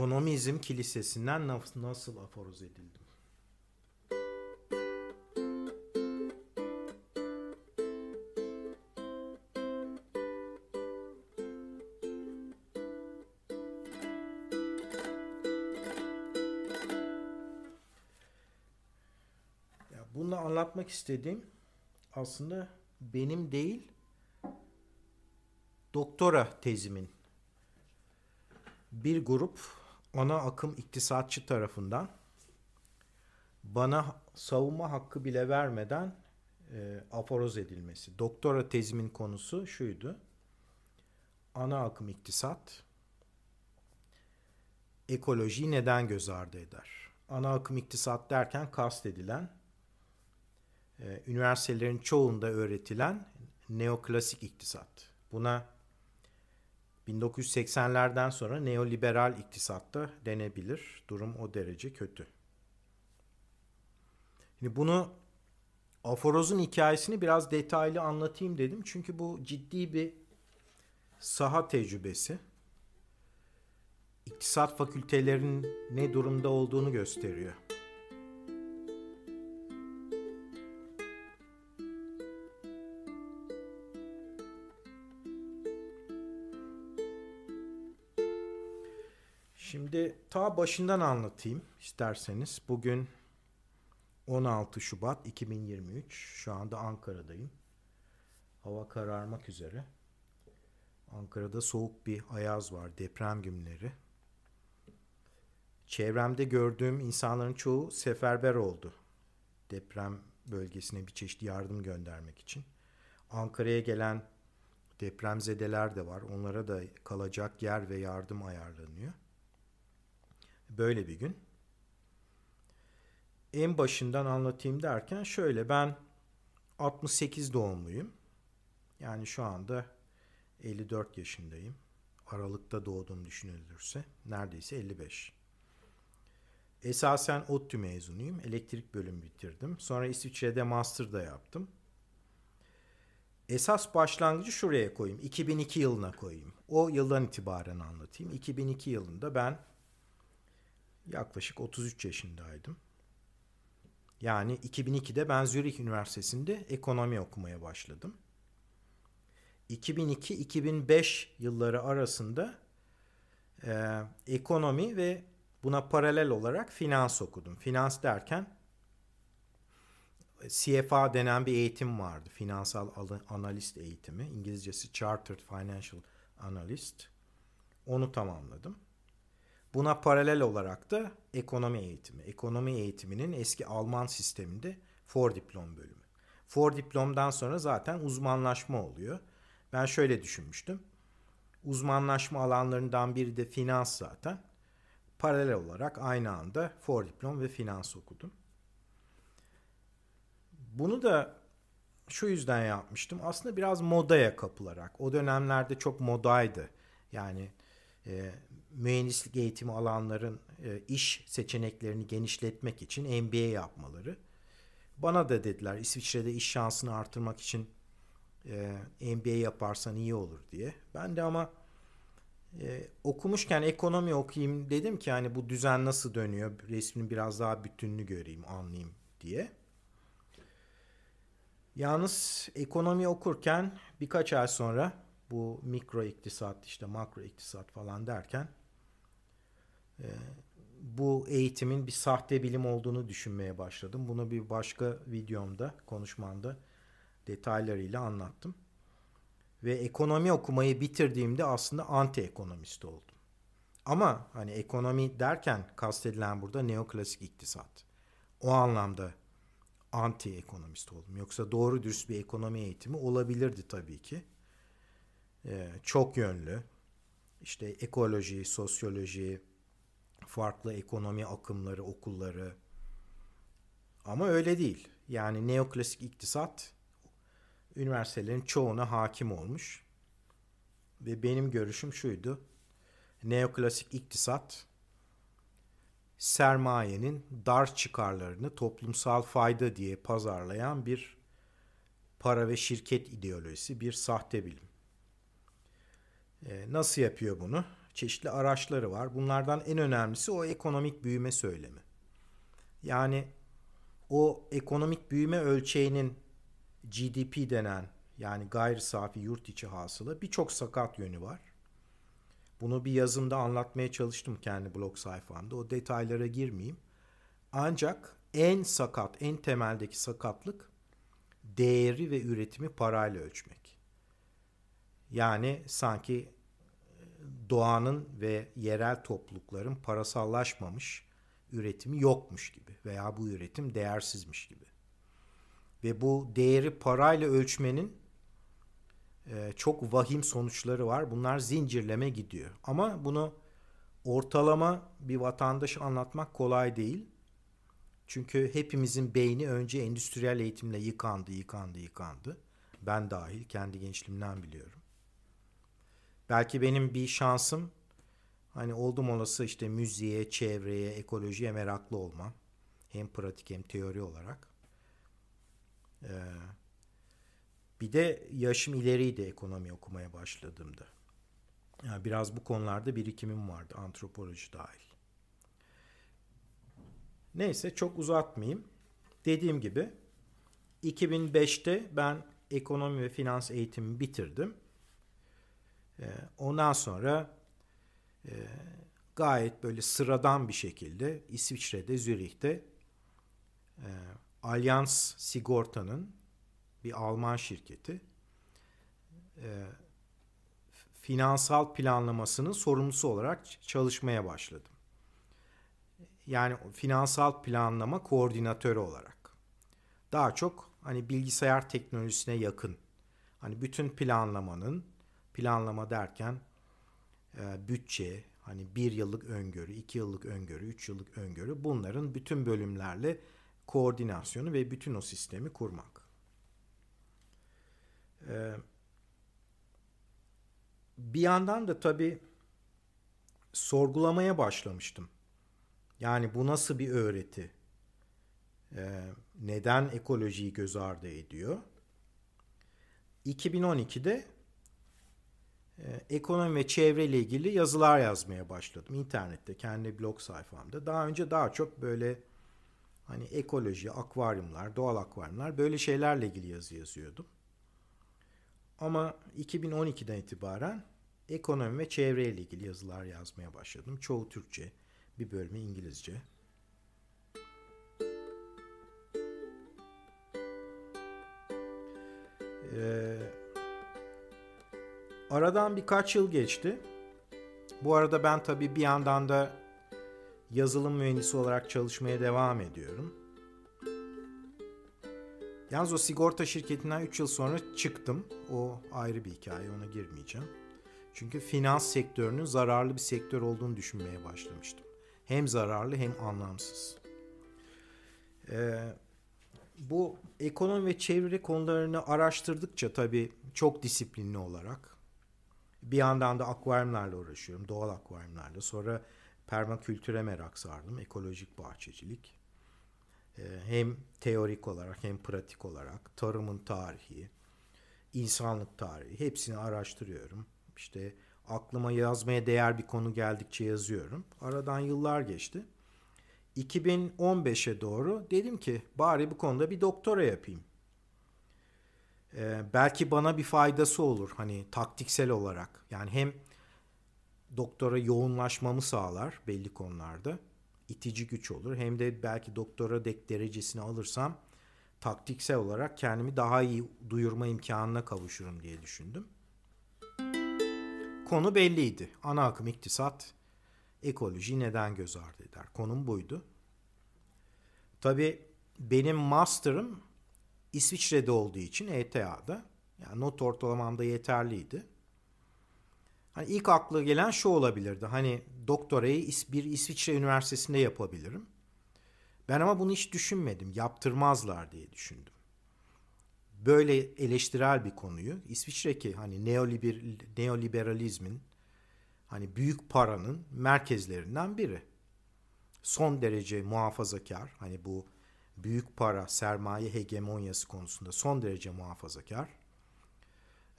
Ekonomizm kilisesinden nasıl, nasıl aforoz edildim? Ya bunu anlatmak istediğim aslında benim değil doktora tezimin bir grup ana akım iktisatçı tarafından bana savunma hakkı bile vermeden e, aforoz edilmesi. Doktora tezimin konusu şuydu. Ana akım iktisat ekolojiyi neden göz ardı eder? Ana akım iktisat derken kast edilen e, üniversitelerin çoğunda öğretilen neoklasik iktisat. Buna 1980'lerden sonra neoliberal iktisatta denebilir. Durum o derece kötü. Şimdi bunu Aforoz'un hikayesini biraz detaylı anlatayım dedim. Çünkü bu ciddi bir saha tecrübesi. İktisat fakültelerinin ne durumda olduğunu gösteriyor. Şimdi ta başından anlatayım isterseniz. Bugün 16 Şubat 2023. Şu anda Ankara'dayım. Hava kararmak üzere. Ankara'da soğuk bir ayaz var deprem günleri. Çevremde gördüğüm insanların çoğu seferber oldu. Deprem bölgesine bir çeşit yardım göndermek için. Ankara'ya gelen depremzedeler de var. Onlara da kalacak yer ve yardım ayarlanıyor böyle bir gün. En başından anlatayım derken şöyle ben 68 doğumluyum. Yani şu anda 54 yaşındayım. Aralık'ta doğduğum düşünülürse neredeyse 55. Esasen ODTÜ mezunuyum. Elektrik bölümü bitirdim. Sonra İsviçre'de master da yaptım. Esas başlangıcı şuraya koyayım. 2002 yılına koyayım. O yıldan itibaren anlatayım. 2002 yılında ben Yaklaşık 33 yaşındaydım. Yani 2002'de ben Zürich Üniversitesi'nde ekonomi okumaya başladım. 2002-2005 yılları arasında e, ekonomi ve buna paralel olarak finans okudum. Finans derken CFA denen bir eğitim vardı. Finansal analist eğitimi. İngilizcesi Chartered Financial Analyst. Onu tamamladım. Buna paralel olarak da ekonomi eğitimi. Ekonomi eğitiminin eski Alman sisteminde for diplom bölümü. For diplomdan sonra zaten uzmanlaşma oluyor. Ben şöyle düşünmüştüm. Uzmanlaşma alanlarından biri de finans zaten. Paralel olarak aynı anda for diplom ve finans okudum. Bunu da şu yüzden yapmıştım. Aslında biraz modaya kapılarak. O dönemlerde çok modaydı. Yani e, mühendislik eğitimi alanların e, iş seçeneklerini genişletmek için MBA yapmaları. Bana da dediler İsviçre'de iş şansını artırmak için e, MBA yaparsan iyi olur diye. Ben de ama e, okumuşken ekonomi okuyayım dedim ki hani bu düzen nasıl dönüyor resmin biraz daha bütününü göreyim anlayayım diye. Yalnız ekonomi okurken birkaç ay sonra bu mikro iktisat işte makro iktisat falan derken bu eğitimin bir sahte bilim olduğunu düşünmeye başladım. Bunu bir başka videomda, konuşmamda detaylarıyla anlattım. Ve ekonomi okumayı bitirdiğimde aslında anti ekonomist oldum. Ama hani ekonomi derken kastedilen burada neoklasik iktisat. O anlamda anti ekonomist oldum. Yoksa doğru dürüst bir ekonomi eğitimi olabilirdi tabii ki. Ee, çok yönlü. İşte ekoloji, sosyoloji, farklı ekonomi akımları, okulları. Ama öyle değil. Yani neoklasik iktisat üniversitelerin çoğuna hakim olmuş. Ve benim görüşüm şuydu. Neoklasik iktisat sermayenin dar çıkarlarını toplumsal fayda diye pazarlayan bir para ve şirket ideolojisi, bir sahte bilim. E, nasıl yapıyor bunu? çeşitli araçları var. Bunlardan en önemlisi o ekonomik büyüme söylemi. Yani o ekonomik büyüme ölçeğinin GDP denen yani gayri safi yurt içi hasıla birçok sakat yönü var. Bunu bir yazımda anlatmaya çalıştım kendi blog sayfamda. O detaylara girmeyeyim. Ancak en sakat, en temeldeki sakatlık değeri ve üretimi parayla ölçmek. Yani sanki doğanın ve yerel toplulukların parasallaşmamış üretimi yokmuş gibi veya bu üretim değersizmiş gibi. Ve bu değeri parayla ölçmenin e, çok vahim sonuçları var. Bunlar zincirleme gidiyor. Ama bunu ortalama bir vatandaşı anlatmak kolay değil. Çünkü hepimizin beyni önce endüstriyel eğitimle yıkandı, yıkandı, yıkandı. Ben dahil kendi gençliğimden biliyorum. Belki benim bir şansım hani oldum olası işte müziğe, çevreye, ekolojiye meraklı olmam. Hem pratik hem teori olarak. Ee, bir de yaşım ileriydi ekonomi okumaya başladığımda. Yani biraz bu konularda birikimim vardı antropoloji dahil. Neyse çok uzatmayayım. Dediğim gibi 2005'te ben ekonomi ve finans eğitimimi bitirdim. Ee, ondan sonra e, gayet böyle sıradan bir şekilde İsviçre'de, Zürih'te e, Allianz Sigorta'nın bir Alman şirketi e, finansal planlamasının sorumlusu olarak çalışmaya başladım. Yani finansal planlama koordinatörü olarak. Daha çok hani bilgisayar teknolojisine yakın. Hani bütün planlamanın planlama derken e, bütçe, hani bir yıllık öngörü, iki yıllık öngörü, üç yıllık öngörü bunların bütün bölümlerle koordinasyonu ve bütün o sistemi kurmak. E, bir yandan da tabii sorgulamaya başlamıştım. Yani bu nasıl bir öğreti? Ee, neden ekolojiyi göz ardı ediyor? 2012'de e, ekonomi ve çevre ile ilgili yazılar yazmaya başladım internette kendi blog sayfamda. Daha önce daha çok böyle hani ekoloji, akvaryumlar, doğal akvaryumlar böyle şeylerle ilgili yazı yazıyordum. Ama 2012'den itibaren ekonomi ve çevre ile ilgili yazılar yazmaya başladım. Çoğu Türkçe, bir bölümü İngilizce. Eee Aradan birkaç yıl geçti. Bu arada ben tabii bir yandan da yazılım mühendisi olarak çalışmaya devam ediyorum. Yalnız o sigorta şirketinden 3 yıl sonra çıktım. O ayrı bir hikaye ona girmeyeceğim. Çünkü finans sektörünün zararlı bir sektör olduğunu düşünmeye başlamıştım. Hem zararlı hem anlamsız. Ee, bu ekonomi ve çevre konularını araştırdıkça tabii çok disiplinli olarak bir yandan da akvaryumlarla uğraşıyorum. Doğal akvaryumlarla. Sonra permakültüre merak sardım. Ekolojik bahçecilik. Ee, hem teorik olarak hem pratik olarak tarımın tarihi, insanlık tarihi hepsini araştırıyorum. İşte aklıma yazmaya değer bir konu geldikçe yazıyorum. Aradan yıllar geçti. 2015'e doğru dedim ki bari bu konuda bir doktora yapayım e, belki bana bir faydası olur hani taktiksel olarak. Yani hem doktora yoğunlaşmamı sağlar belli konularda itici güç olur. Hem de belki doktora dek derecesini alırsam taktiksel olarak kendimi daha iyi duyurma imkanına kavuşurum diye düşündüm. Konu belliydi. Ana akım iktisat, ekoloji neden göz ardı eder? Konum buydu. Tabii benim master'ım İsviçre'de olduğu için ETA'da yani not ortalamamda yeterliydi. Hani ilk akla gelen şu olabilirdi. Hani doktorayı bir İsviçre üniversitesinde yapabilirim. Ben ama bunu hiç düşünmedim. Yaptırmazlar diye düşündüm. Böyle eleştirel bir konuyu İsviçre ki hani neoliber, neoliberalizmin hani büyük paranın merkezlerinden biri. Son derece muhafazakar hani bu büyük para, sermaye hegemonyası konusunda son derece muhafazakar.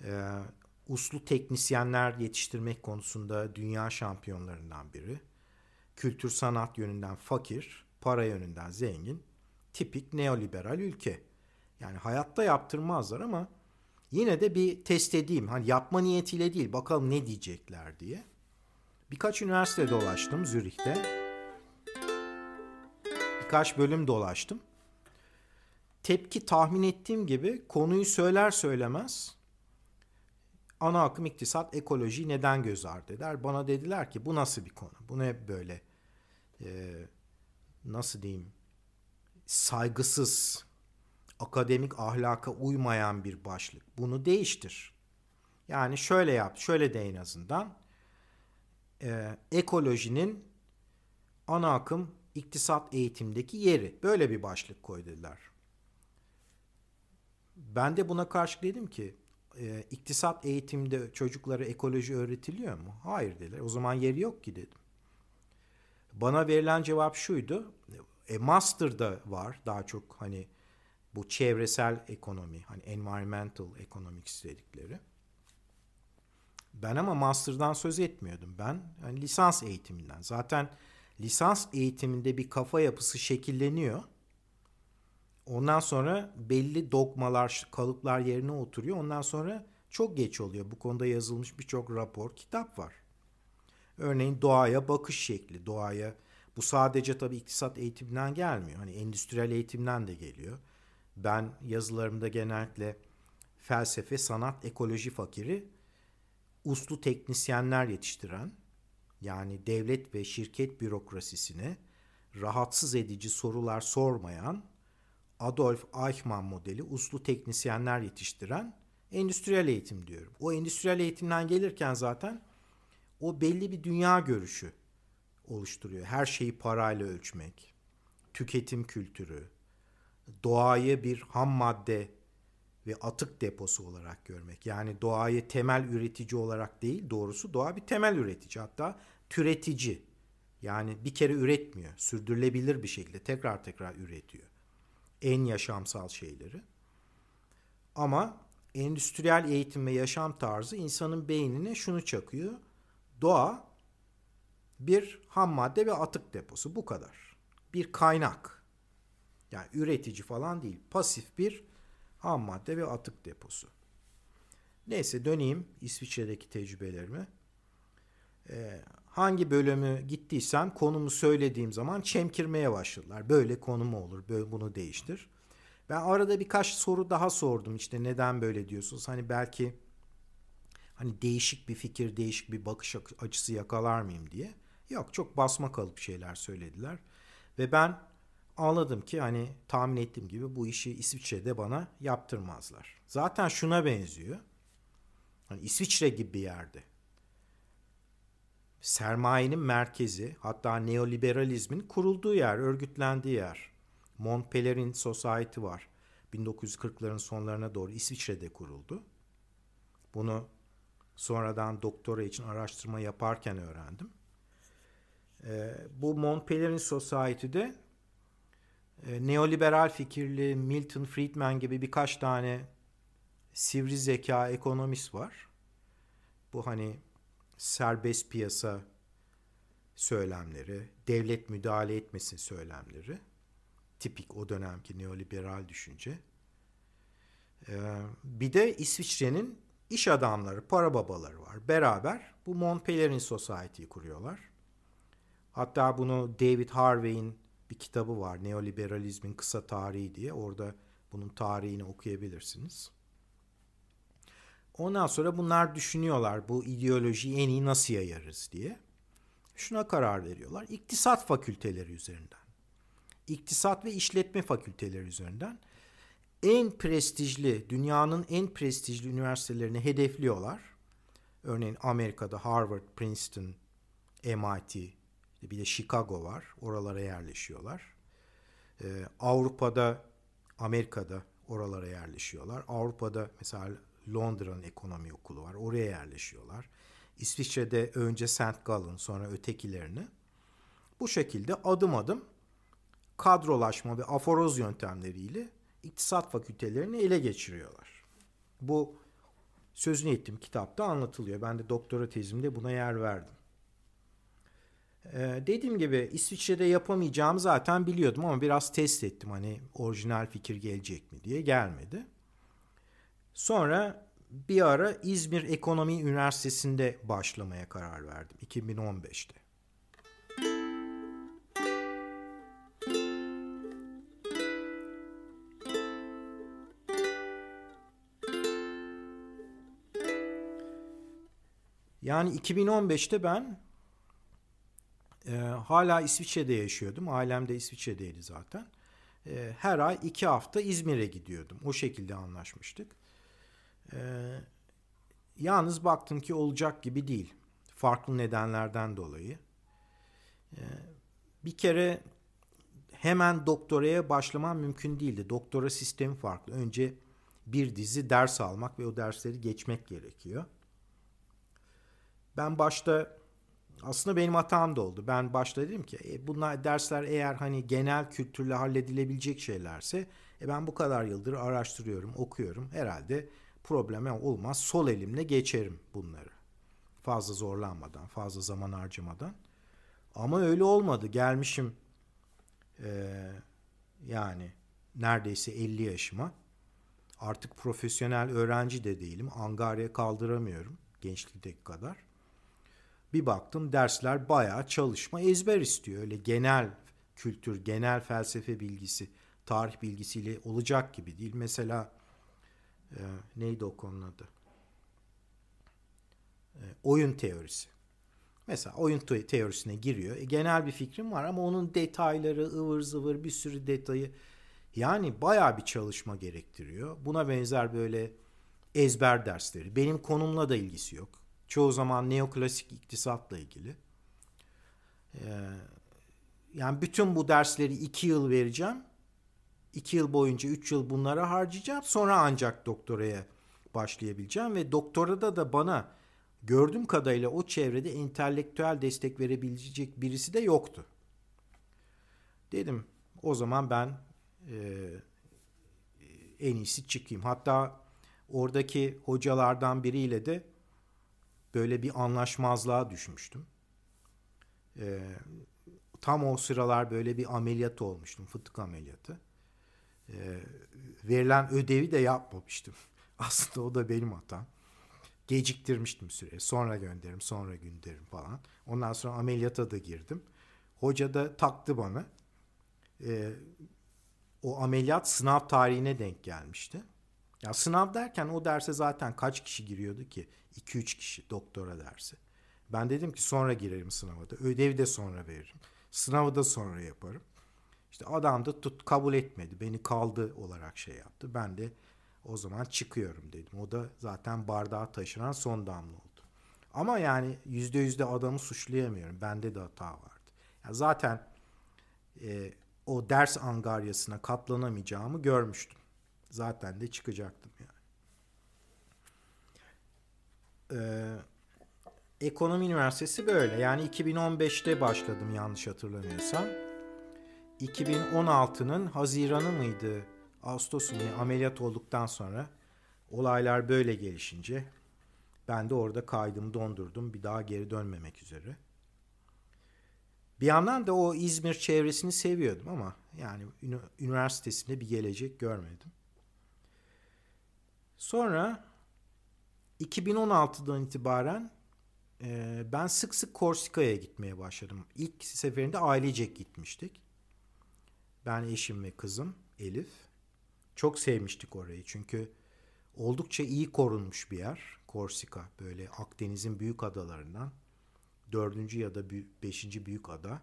E, uslu teknisyenler yetiştirmek konusunda dünya şampiyonlarından biri. Kültür sanat yönünden fakir, para yönünden zengin. Tipik neoliberal ülke. Yani hayatta yaptırmazlar ama yine de bir test edeyim. Hani yapma niyetiyle değil bakalım ne diyecekler diye. Birkaç üniversite dolaştım Zürih'te. Birkaç bölüm dolaştım tepki tahmin ettiğim gibi konuyu söyler söylemez ana akım iktisat ekoloji neden göz ardı eder? Bana dediler ki bu nasıl bir konu? Bu ne böyle e, nasıl diyeyim saygısız akademik ahlaka uymayan bir başlık. Bunu değiştir. Yani şöyle yap, şöyle de en azından e, ekolojinin ana akım iktisat eğitimdeki yeri. Böyle bir başlık koy dediler ben de buna karşı dedim ki e, iktisat eğitimde çocuklara ekoloji öğretiliyor mu? Hayır dediler. O zaman yeri yok ki dedim. Bana verilen cevap şuydu. E, master'da var daha çok hani bu çevresel ekonomi, hani environmental economics dedikleri. Ben ama master'dan söz etmiyordum. Ben yani lisans eğitiminden. Zaten lisans eğitiminde bir kafa yapısı şekilleniyor Ondan sonra belli dogmalar, kalıplar yerine oturuyor. Ondan sonra çok geç oluyor. Bu konuda yazılmış birçok rapor, kitap var. Örneğin doğaya bakış şekli, doğaya bu sadece tabii iktisat eğitiminden gelmiyor. Hani endüstriyel eğitimden de geliyor. Ben yazılarımda genellikle felsefe, sanat, ekoloji fakiri uslu teknisyenler yetiştiren yani devlet ve şirket bürokrasisine rahatsız edici sorular sormayan Adolf Eichmann modeli uslu teknisyenler yetiştiren endüstriyel eğitim diyorum. O endüstriyel eğitimden gelirken zaten o belli bir dünya görüşü oluşturuyor. Her şeyi parayla ölçmek, tüketim kültürü, doğayı bir ham madde ve atık deposu olarak görmek. Yani doğayı temel üretici olarak değil, doğrusu doğa bir temel üretici hatta türetici. Yani bir kere üretmiyor, sürdürülebilir bir şekilde tekrar tekrar üretiyor en yaşamsal şeyleri. Ama endüstriyel eğitim ve yaşam tarzı insanın beynine şunu çakıyor. Doğa bir ham madde ve atık deposu bu kadar. Bir kaynak. Yani üretici falan değil. Pasif bir ham madde ve atık deposu. Neyse döneyim İsviçre'deki tecrübelerime. Ee, hangi bölümü gittiysem konumu söylediğim zaman çemkirmeye başladılar. Böyle konumu olur, böyle bunu değiştir. Ben arada birkaç soru daha sordum işte neden böyle diyorsunuz? Hani belki hani değişik bir fikir, değişik bir bakış açısı yakalar mıyım diye. Yok çok basma kalıp şeyler söylediler. Ve ben anladım ki hani tahmin ettiğim gibi bu işi İsviçre'de bana yaptırmazlar. Zaten şuna benziyor. Hani İsviçre gibi bir yerde sermayenin merkezi hatta neoliberalizmin kurulduğu yer, örgütlendiği yer. Mont Pelerin Society var. 1940'ların sonlarına doğru İsviçre'de kuruldu. Bunu sonradan doktora için araştırma yaparken öğrendim. E, bu Mont Pelerin Society'de e, neoliberal fikirli Milton Friedman gibi birkaç tane sivri zeka ekonomist var. Bu hani serbest piyasa söylemleri, devlet müdahale etmesin söylemleri, tipik o dönemki neoliberal düşünce. Ee, bir de İsviçre'nin iş adamları, para babaları var. Beraber bu Montpelier'in Society'yi kuruyorlar. Hatta bunu David Harvey'in bir kitabı var. Neoliberalizmin kısa tarihi diye. Orada bunun tarihini okuyabilirsiniz. Ondan sonra bunlar düşünüyorlar bu ideolojiyi en iyi nasıl yayarız diye. Şuna karar veriyorlar. İktisat fakülteleri üzerinden. İktisat ve işletme fakülteleri üzerinden en prestijli, dünyanın en prestijli üniversitelerini hedefliyorlar. Örneğin Amerika'da Harvard, Princeton, MIT, bir de Chicago var. Oralara yerleşiyorlar. Ee, Avrupa'da, Amerika'da oralara yerleşiyorlar. Avrupa'da mesela Londra'nın ekonomi okulu var. Oraya yerleşiyorlar. İsviçre'de önce St. Gallen sonra ötekilerini. Bu şekilde adım adım kadrolaşma ve aforoz yöntemleriyle iktisat fakültelerini ele geçiriyorlar. Bu sözünü ettim kitapta anlatılıyor. Ben de doktora tezimde buna yer verdim. Ee, dediğim gibi İsviçre'de yapamayacağımı zaten biliyordum ama biraz test ettim. Hani orijinal fikir gelecek mi diye gelmedi. Sonra bir ara İzmir Ekonomi Üniversitesi'nde başlamaya karar verdim 2015'te. Yani 2015'te ben e, hala İsviçre'de yaşıyordum. Ailem de İsviçre'deydi zaten. E, her ay iki hafta İzmir'e gidiyordum. O şekilde anlaşmıştık. Ee, yalnız baktım ki olacak gibi değil. Farklı nedenlerden dolayı. Ee, bir kere hemen doktoraya başlaman mümkün değildi. Doktora sistemi farklı. Önce bir dizi ders almak ve o dersleri geçmek gerekiyor. Ben başta aslında benim hatam da oldu. Ben başta dedim ki e, bunlar dersler eğer hani genel kültürle halledilebilecek şeylerse e, ben bu kadar yıldır araştırıyorum, okuyorum. Herhalde probleme olmaz. Sol elimle geçerim bunları. Fazla zorlanmadan, fazla zaman harcamadan. Ama öyle olmadı. Gelmişim ee, yani neredeyse 50 yaşıma. Artık profesyonel öğrenci de değilim. Angarya kaldıramıyorum gençlikteki kadar. Bir baktım dersler bayağı çalışma ezber istiyor. Öyle genel kültür, genel felsefe bilgisi, tarih bilgisiyle olacak gibi değil. Mesela e, neydi o konunun adı? E, oyun teorisi. Mesela oyun teorisine giriyor. E, genel bir fikrim var ama onun detayları ıvır zıvır bir sürü detayı yani baya bir çalışma gerektiriyor. Buna benzer böyle ezber dersleri. Benim konumla da ilgisi yok. Çoğu zaman neoklasik iktisatla ilgili. Ee, yani bütün bu dersleri iki yıl vereceğim. 2 yıl boyunca 3 yıl bunlara harcayacağım. Sonra ancak doktoraya başlayabileceğim ve doktorada da bana gördüğüm kadarıyla o çevrede entelektüel destek verebilecek birisi de yoktu. Dedim o zaman ben e, en iyisi çıkayım. Hatta oradaki hocalardan biriyle de böyle bir anlaşmazlığa düşmüştüm. E, tam o sıralar böyle bir ameliyat olmuştum, fıtık ameliyatı. Ee, verilen ödevi de yapmamıştım. Aslında o da benim hatam. Geciktirmiştim süre. Sonra gönderirim, sonra gönderirim falan. Ondan sonra ameliyata da girdim. Hoca da taktı bana. E, o ameliyat sınav tarihine denk gelmişti. Ya sınav derken o derse zaten kaç kişi giriyordu ki? 2-3 kişi doktora dersi. Ben dedim ki sonra girerim sınava da. Ödevi de sonra veririm. Sınavı da sonra yaparım. İşte adam da tut kabul etmedi. Beni kaldı olarak şey yaptı. Ben de o zaman çıkıyorum dedim. O da zaten bardağı taşıran son damla oldu. Ama yani yüzde yüzde adamı suçlayamıyorum. Bende de hata vardı. Yani zaten e, o ders angaryasına katlanamayacağımı görmüştüm. Zaten de çıkacaktım yani. Ee, Ekonomi Üniversitesi böyle. Yani 2015'te başladım yanlış hatırlamıyorsam. 2016'nın Haziran'ı mıydı? Ağustos Ameliyat olduktan sonra olaylar böyle gelişince ben de orada kaydımı dondurdum bir daha geri dönmemek üzere. Bir yandan da o İzmir çevresini seviyordum ama yani üniversitesinde bir gelecek görmedim. Sonra 2016'dan itibaren ben sık sık Korsika'ya gitmeye başladım. İlk seferinde ailecek gitmiştik. Ben eşim ve kızım Elif. Çok sevmiştik orayı çünkü oldukça iyi korunmuş bir yer. Korsika böyle Akdeniz'in büyük adalarından dördüncü ya da beşinci büyük ada.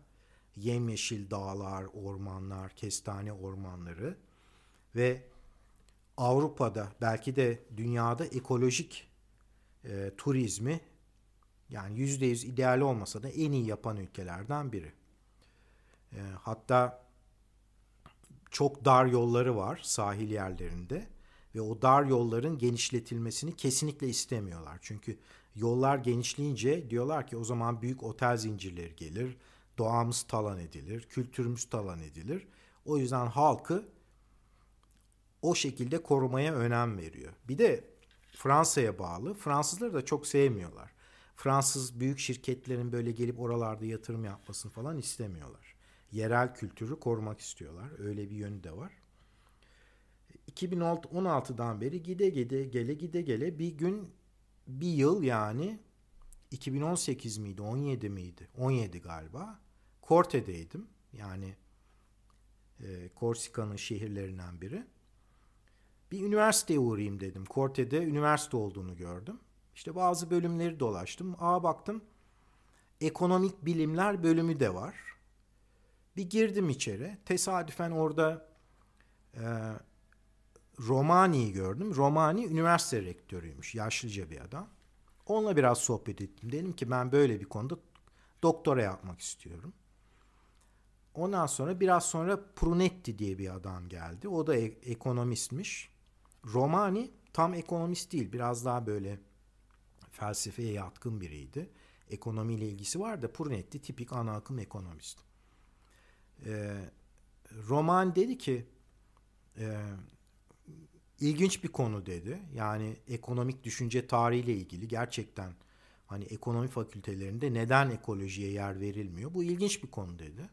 Yemyeşil dağlar, ormanlar, kestane ormanları ve Avrupa'da belki de dünyada ekolojik e, turizmi yani yüzde yüz ideal olmasa da en iyi yapan ülkelerden biri. E, hatta çok dar yolları var sahil yerlerinde ve o dar yolların genişletilmesini kesinlikle istemiyorlar. Çünkü yollar genişleyince diyorlar ki o zaman büyük otel zincirleri gelir, doğamız talan edilir, kültürümüz talan edilir. O yüzden halkı o şekilde korumaya önem veriyor. Bir de Fransa'ya bağlı. Fransızları da çok sevmiyorlar. Fransız büyük şirketlerin böyle gelip oralarda yatırım yapmasını falan istemiyorlar yerel kültürü korumak istiyorlar. Öyle bir yönü de var. 2016'dan beri gide gide gele gide gele bir gün bir yıl yani 2018 miydi 17 miydi 17 galiba Korte'deydim yani e, Korsika'nın şehirlerinden biri bir üniversiteye uğrayayım dedim Korte'de üniversite olduğunu gördüm işte bazı bölümleri dolaştım aa baktım ekonomik bilimler bölümü de var bir girdim içeri. Tesadüfen orada e, Romani'yi gördüm. Romani üniversite rektörüymüş. Yaşlıca bir adam. Onunla biraz sohbet ettim. Dedim ki ben böyle bir konuda doktora yapmak istiyorum. Ondan sonra biraz sonra Prunetti diye bir adam geldi. O da ek- ekonomistmiş. Romani tam ekonomist değil. Biraz daha böyle felsefeye yatkın biriydi. Ekonomiyle ilgisi var da Prunetti tipik ana akım ekonomist. E, Roman dedi ki e, ilginç bir konu dedi. Yani ekonomik düşünce tarihiyle ilgili gerçekten hani ekonomi fakültelerinde neden ekolojiye yer verilmiyor? Bu ilginç bir konu dedi.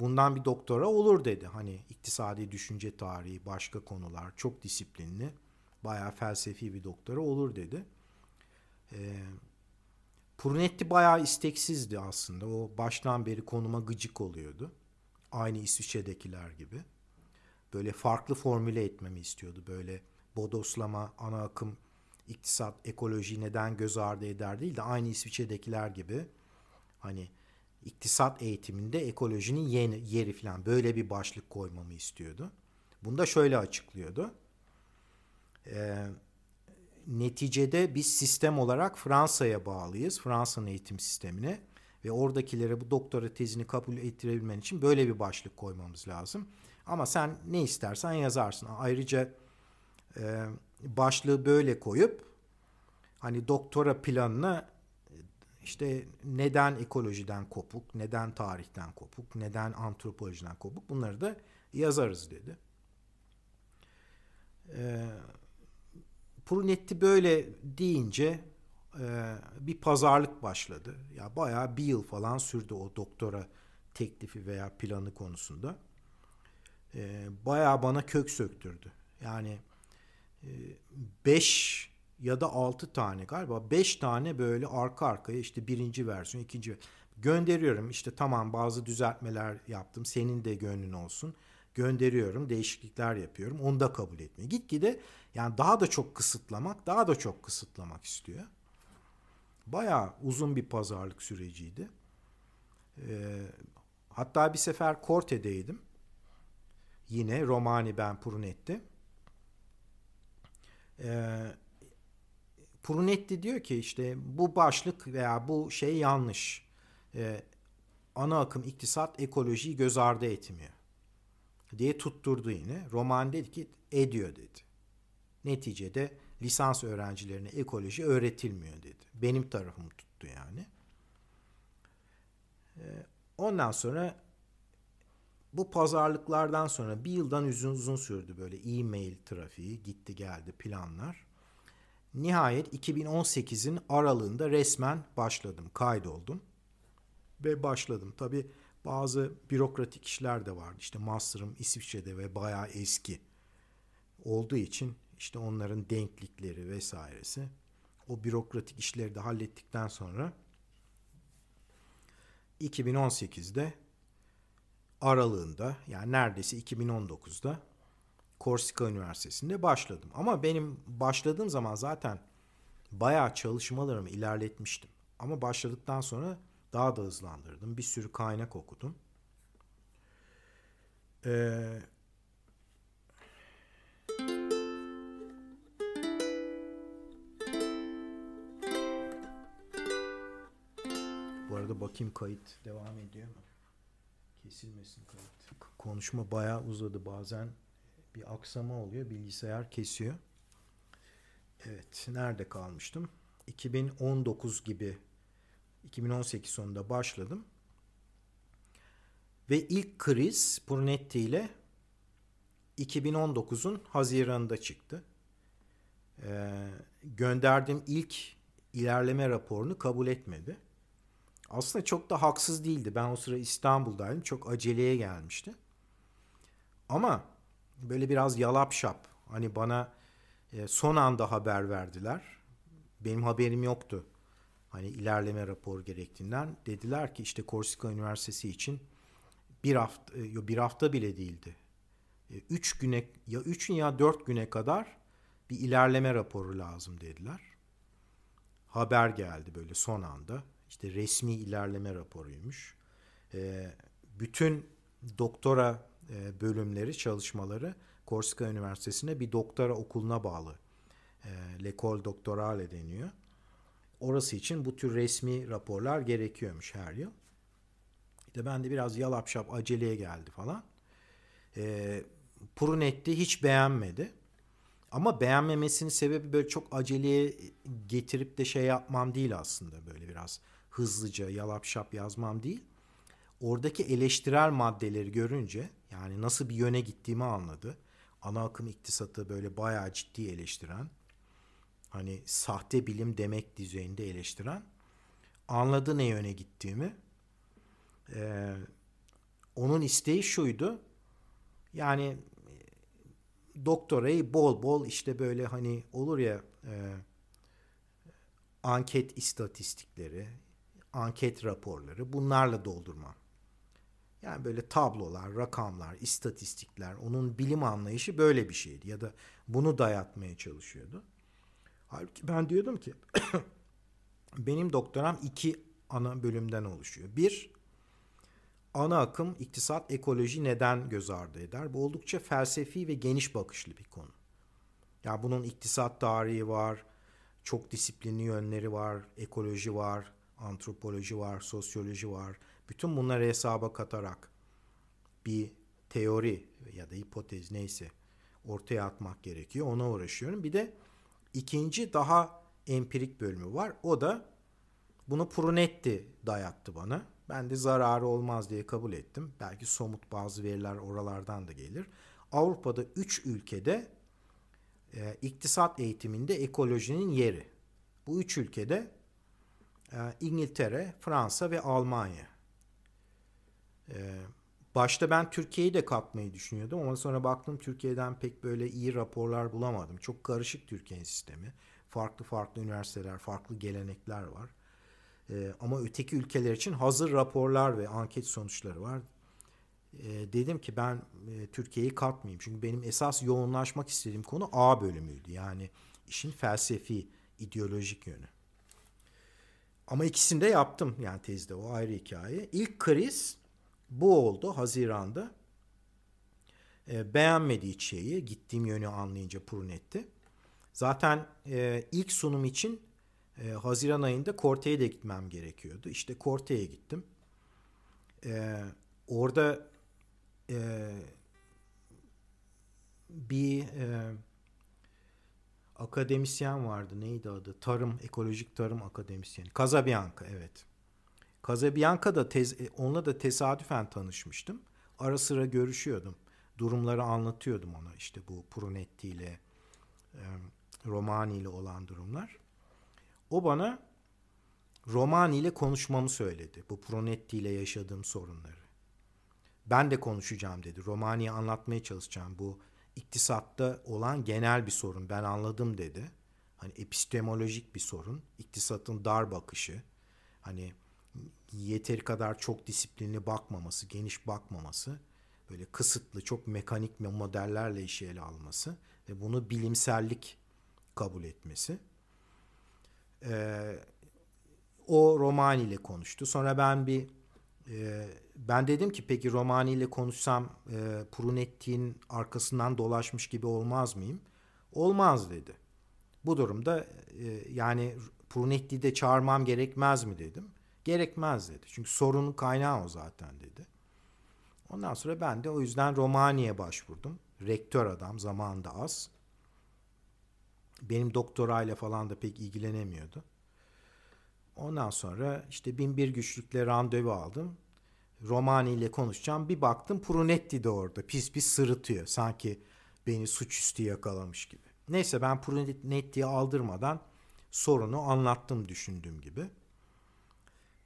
Bundan bir doktora olur dedi. Hani iktisadi düşünce tarihi, başka konular, çok disiplinli, bayağı felsefi bir doktora olur dedi. Ee, Prunetti bayağı isteksizdi aslında. O baştan beri konuma gıcık oluyordu. Aynı İsviçre'dekiler gibi. Böyle farklı formüle etmemi istiyordu. Böyle bodoslama, ana akım, iktisat, ekoloji neden göz ardı eder değil de aynı İsviçre'dekiler gibi hani iktisat eğitiminde ekolojinin yeni, yeri falan böyle bir başlık koymamı istiyordu. Bunu da şöyle açıklıyordu. Eee neticede biz sistem olarak Fransa'ya bağlıyız. Fransa'nın eğitim sistemine ve oradakilere bu doktora tezini kabul ettirebilmen için böyle bir başlık koymamız lazım. Ama sen ne istersen yazarsın. Ayrıca e, başlığı böyle koyup hani doktora planına işte neden ekolojiden kopuk, neden tarihten kopuk, neden antropolojiden kopuk bunları da yazarız dedi. Ee, Prunetti böyle deyince e, bir pazarlık başladı. Ya bayağı bir yıl falan sürdü o doktora teklifi veya planı konusunda. E, bayağı bana kök söktürdü. Yani 5 e, ya da altı tane galiba beş tane böyle arka arkaya işte birinci versiyon, ikinci gönderiyorum. işte tamam bazı düzeltmeler yaptım. Senin de gönlün olsun. Gönderiyorum. Değişiklikler yapıyorum. Onu da kabul etmiyor. Gitgide yani daha da çok kısıtlamak, daha da çok kısıtlamak istiyor. Bayağı uzun bir pazarlık süreciydi. Ee, hatta bir sefer Korte'deydim. Yine Romani ben Prunetti. Ee, Prunetti diyor ki işte bu başlık veya bu şey yanlış. Ee, ana akım iktisat ekolojiyi göz ardı etmiyor diye tutturdu yine. Roman dedi ki ediyor dedi. Neticede lisans öğrencilerine ekoloji öğretilmiyor dedi. Benim tarafımı tuttu yani. Ee, ondan sonra bu pazarlıklardan sonra bir yıldan uzun, uzun sürdü böyle e-mail trafiği gitti geldi planlar. Nihayet 2018'in aralığında resmen başladım, kaydoldum ve başladım. Tabi bazı bürokratik işler de vardı. İşte master'ım İsviçre'de ve bayağı eski olduğu için işte onların denklikleri vesairesi o bürokratik işleri de hallettikten sonra 2018'de aralığında yani neredeyse 2019'da Korsika Üniversitesi'nde başladım. Ama benim başladığım zaman zaten bayağı çalışmalarımı ilerletmiştim. Ama başladıktan sonra daha da hızlandırdım. Bir sürü kaynak okudum. Ee, arada bakayım kayıt devam ediyor mu? Kesilmesin kayıt. Konuşma bayağı uzadı. Bazen bir aksama oluyor. Bilgisayar kesiyor. Evet. Nerede kalmıştım? 2019 gibi 2018 sonunda başladım. Ve ilk kriz Brunetti ile 2019'un Haziran'da çıktı. Ee, gönderdiğim ilk ilerleme raporunu kabul etmedi. Aslında çok da haksız değildi. Ben o sıra İstanbul'daydım. Çok aceleye gelmişti. Ama böyle biraz yalap şap. Hani bana e, son anda haber verdiler. Benim haberim yoktu. Hani ilerleme raporu gerektiğinden. Dediler ki işte Korsika Üniversitesi için bir hafta, e, bir hafta bile değildi. E, üç güne ya üç ya dört güne kadar bir ilerleme raporu lazım dediler. Haber geldi böyle son anda işte resmi ilerleme raporuymuş. E, bütün doktora e, bölümleri, çalışmaları Korsika Üniversitesi'ne bir doktora okuluna bağlı. E, ee, L'Ecole Doctorale deniyor. Orası için bu tür resmi raporlar gerekiyormuş her yıl. İşte ben de biraz yalapşap aceleye geldi falan. E, ee, etti hiç beğenmedi. Ama beğenmemesinin sebebi böyle çok aceleye getirip de şey yapmam değil aslında böyle biraz hızlıca yalap şap yazmam değil. Oradaki eleştirel maddeleri görünce yani nasıl bir yöne gittiğimi anladı. Ana akım iktisatı böyle bayağı ciddi eleştiren hani sahte bilim demek düzeyinde eleştiren anladı ne yöne gittiğimi. Ee, onun isteği şuydu. Yani e, doktorayı bol bol işte böyle hani olur ya e, anket istatistikleri anket raporları bunlarla doldurmam. Yani böyle tablolar, rakamlar, istatistikler, onun bilim anlayışı böyle bir şeydi ya da bunu dayatmaya çalışıyordu. Halbuki ben diyordum ki benim doktoram iki ana bölümden oluşuyor. Bir, ana akım iktisat ekoloji neden göz ardı eder? Bu oldukça felsefi ve geniş bakışlı bir konu. Ya yani bunun iktisat tarihi var, çok disiplinli yönleri var, ekoloji var, antropoloji var, sosyoloji var. Bütün bunları hesaba katarak bir teori ya da hipotez neyse ortaya atmak gerekiyor. Ona uğraşıyorum. Bir de ikinci daha empirik bölümü var. O da bunu Prunetti dayattı bana. Ben de zararı olmaz diye kabul ettim. Belki somut bazı veriler oralardan da gelir. Avrupa'da 3 ülkede e, iktisat eğitiminde ekolojinin yeri. Bu üç ülkede ee, İngiltere, Fransa ve Almanya. Ee, başta ben Türkiye'yi de katmayı düşünüyordum ama sonra baktım Türkiye'den pek böyle iyi raporlar bulamadım. Çok karışık Türkiye'nin sistemi. Farklı farklı üniversiteler, farklı gelenekler var. Ee, ama öteki ülkeler için hazır raporlar ve anket sonuçları var. Dedim ki ben e, Türkiye'yi katmayayım. Çünkü benim esas yoğunlaşmak istediğim konu A bölümüydü. Yani işin felsefi, ideolojik yönü. Ama ikisini de yaptım yani tezde o ayrı hikaye. İlk kriz bu oldu Haziran'da. E, beğenmediği şeyi gittiğim yönü anlayınca Prunet'ti. Zaten e, ilk sunum için e, Haziran ayında Korte'ye de gitmem gerekiyordu. İşte Korte'ye gittim. E, orada e, bir e, akademisyen vardı. Neydi adı? Tarım, ekolojik tarım akademisyeni. Kazabianka evet. Kazabianka da tez, e, onunla da tesadüfen tanışmıştım. Ara sıra görüşüyordum. Durumları anlatıyordum ona. İşte bu Prunetti ile Romani ile olan durumlar. O bana Romani ile konuşmamı söyledi. Bu Pronetti ile yaşadığım sorunları. Ben de konuşacağım dedi. Romani'yi anlatmaya çalışacağım. Bu iktisatta olan genel bir sorun. Ben anladım dedi. Hani epistemolojik bir sorun. İktisatın dar bakışı. Hani yeteri kadar çok disiplinli bakmaması, geniş bakmaması, böyle kısıtlı, çok mekanik modellerle işi ele alması ve bunu bilimsellik kabul etmesi. Ee, o roman ile konuştu. Sonra ben bir e, ben dedim ki peki Romani ile konuşsam e, Prunetti'nin arkasından dolaşmış gibi olmaz mıyım? Olmaz dedi. Bu durumda e, yani Prunetti'yi de çağırmam gerekmez mi dedim. Gerekmez dedi. Çünkü sorunun kaynağı o zaten dedi. Ondan sonra ben de o yüzden Romani'ye başvurdum. Rektör adam zamanında az. Benim doktorayla falan da pek ilgilenemiyordu. Ondan sonra işte bin bir güçlükle randevu aldım. Romani ile konuşacağım. Bir baktım Prunetti de orada pis pis sırıtıyor. Sanki beni suçüstü yakalamış gibi. Neyse ben Prunetti'yi aldırmadan sorunu anlattım düşündüğüm gibi.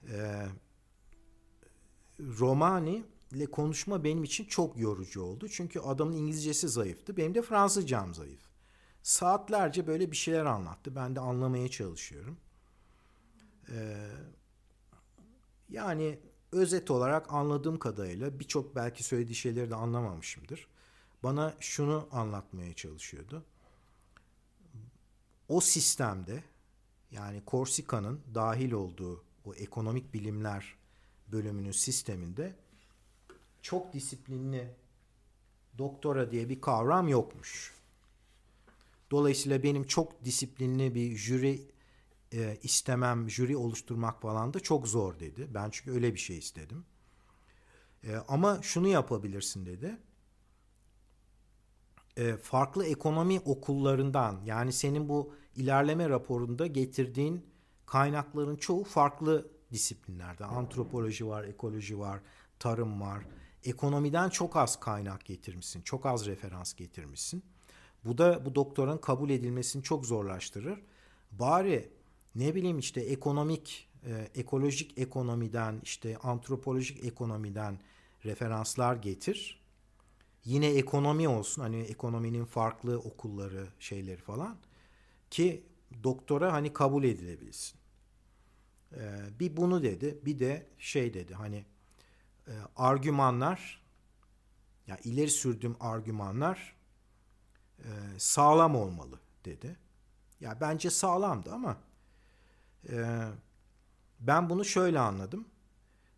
Ee, Romani ile konuşma benim için çok yorucu oldu. Çünkü adamın İngilizcesi zayıftı. Benim de Fransızcam zayıf. Saatlerce böyle bir şeyler anlattı. Ben de anlamaya çalışıyorum. Ee, yani özet olarak anladığım kadarıyla birçok belki söylediği şeyleri de anlamamışımdır. Bana şunu anlatmaya çalışıyordu. O sistemde yani Korsika'nın dahil olduğu o ekonomik bilimler bölümünün sisteminde çok disiplinli doktora diye bir kavram yokmuş. Dolayısıyla benim çok disiplinli bir jüri e, istemem, jüri oluşturmak falan da çok zor dedi. Ben çünkü öyle bir şey istedim. E, ama şunu yapabilirsin dedi. E, farklı ekonomi okullarından yani senin bu ilerleme raporunda getirdiğin kaynakların çoğu farklı disiplinlerde. Antropoloji var, ekoloji var, tarım var. Ekonomiden çok az kaynak getirmişsin, çok az referans getirmişsin. Bu da bu doktoran kabul edilmesini çok zorlaştırır. Bari ne bileyim işte ekonomik, e, ekolojik ekonomiden, işte antropolojik ekonomiden referanslar getir. Yine ekonomi olsun hani ekonominin farklı okulları şeyleri falan ki doktora hani kabul edilebilsin. Ee, bir bunu dedi bir de şey dedi hani e, argümanlar ya yani ileri sürdüğüm argümanlar e, sağlam olmalı dedi. Ya bence sağlamdı ama ee, ben bunu şöyle anladım.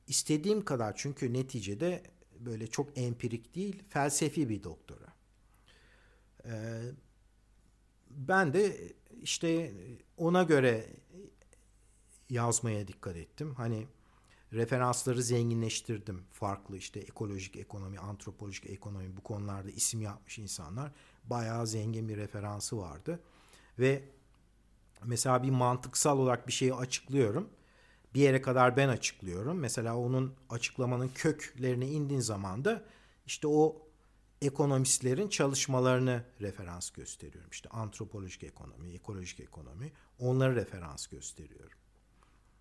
İstediğim kadar çünkü neticede böyle çok empirik değil felsefi bir doktora. Ee, ben de işte ona göre yazmaya dikkat ettim. Hani referansları zenginleştirdim. Farklı işte ekolojik ekonomi, antropolojik ekonomi bu konularda isim yapmış insanlar. Bayağı zengin bir referansı vardı. Ve mesela bir mantıksal olarak bir şeyi açıklıyorum. Bir yere kadar ben açıklıyorum. Mesela onun açıklamanın köklerine indiğin zaman da işte o ekonomistlerin çalışmalarını referans gösteriyorum. İşte antropolojik ekonomi, ekolojik ekonomi onları referans gösteriyorum.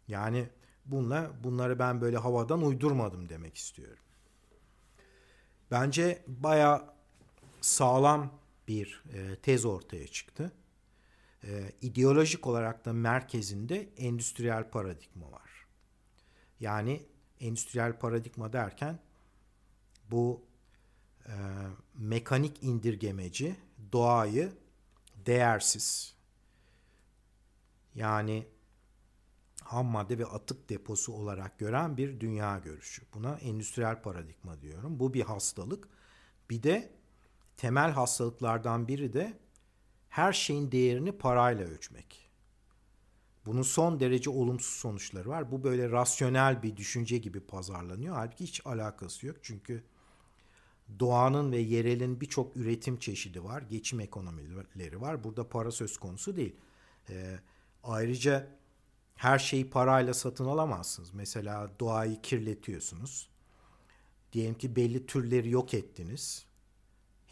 Yani bununla bunları ben böyle havadan uydurmadım demek istiyorum. Bence baya sağlam bir e, tez ortaya çıktı e, ideolojik olarak da merkezinde endüstriyel paradigma var. Yani endüstriyel paradigma derken bu e, mekanik indirgemeci doğayı değersiz yani ham madde ve atık deposu olarak gören bir dünya görüşü. Buna endüstriyel paradigma diyorum. Bu bir hastalık. Bir de temel hastalıklardan biri de her şeyin değerini parayla ölçmek. Bunun son derece olumsuz sonuçları var. Bu böyle rasyonel bir düşünce gibi pazarlanıyor. Halbuki hiç alakası yok. Çünkü doğanın ve yerelin birçok üretim çeşidi var. Geçim ekonomileri var. Burada para söz konusu değil. Ee, ayrıca her şeyi parayla satın alamazsınız. Mesela doğayı kirletiyorsunuz. Diyelim ki belli türleri yok ettiniz.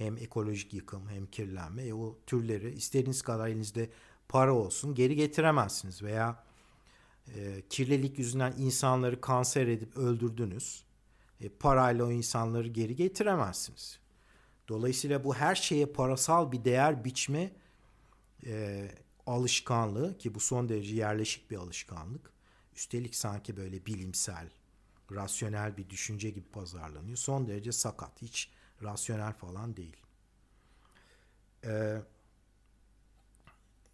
Hem ekolojik yıkım hem kirlenme. E, o türleri istediğiniz kadar elinizde para olsun geri getiremezsiniz veya e, kirlilik yüzünden insanları kanser edip öldürdünüz. E, parayla o insanları geri getiremezsiniz. Dolayısıyla bu her şeye parasal bir değer biçme e, alışkanlığı ki bu son derece yerleşik bir alışkanlık. Üstelik sanki böyle bilimsel, rasyonel bir düşünce gibi pazarlanıyor. Son derece sakat. Hiç rasyonel falan değil. Ee,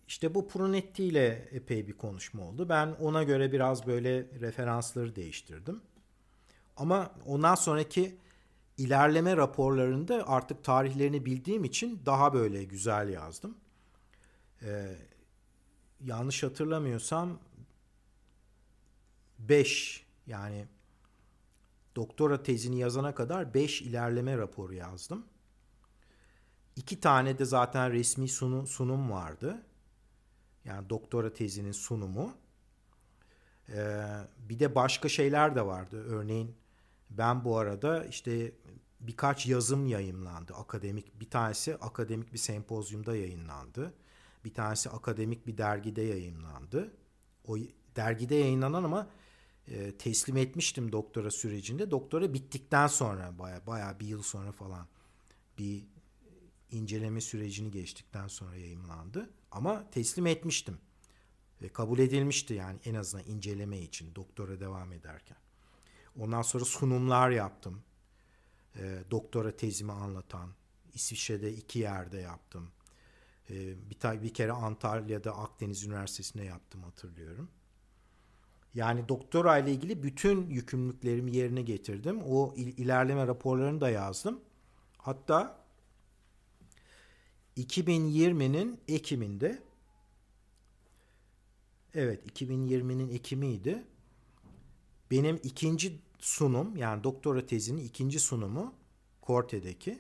işte bu Prunetti ile epey bir konuşma oldu. Ben ona göre biraz böyle referansları değiştirdim. Ama ondan sonraki ilerleme raporlarında artık tarihlerini bildiğim için daha böyle güzel yazdım. Ee, yanlış hatırlamıyorsam 5 yani doktora tezini yazana kadar 5 ilerleme raporu yazdım. İki tane de zaten resmi sunu, sunum vardı. Yani doktora tezinin sunumu. Ee, bir de başka şeyler de vardı. Örneğin ben bu arada işte birkaç yazım yayınlandı. Akademik bir tanesi akademik bir sempozyumda yayınlandı. Bir tanesi akademik bir dergide yayınlandı. O dergide yayınlanan ama e, teslim etmiştim doktora sürecinde. Doktora bittikten sonra baya baya bir yıl sonra falan bir inceleme sürecini geçtikten sonra yayımlandı. Ama teslim etmiştim. Ve kabul edilmişti yani en azından inceleme için doktora devam ederken. Ondan sonra sunumlar yaptım. E, doktora tezimi anlatan. İsviçre'de iki yerde yaptım. E, bir, bir kere Antalya'da Akdeniz Üniversitesi'nde yaptım hatırlıyorum. Yani doktora ile ilgili bütün yükümlülüklerimi yerine getirdim. O il- ilerleme raporlarını da yazdım. Hatta 2020'nin Ekim'inde Evet 2020'nin Ekim'iydi. Benim ikinci sunum yani doktora tezinin ikinci sunumu Korte'deki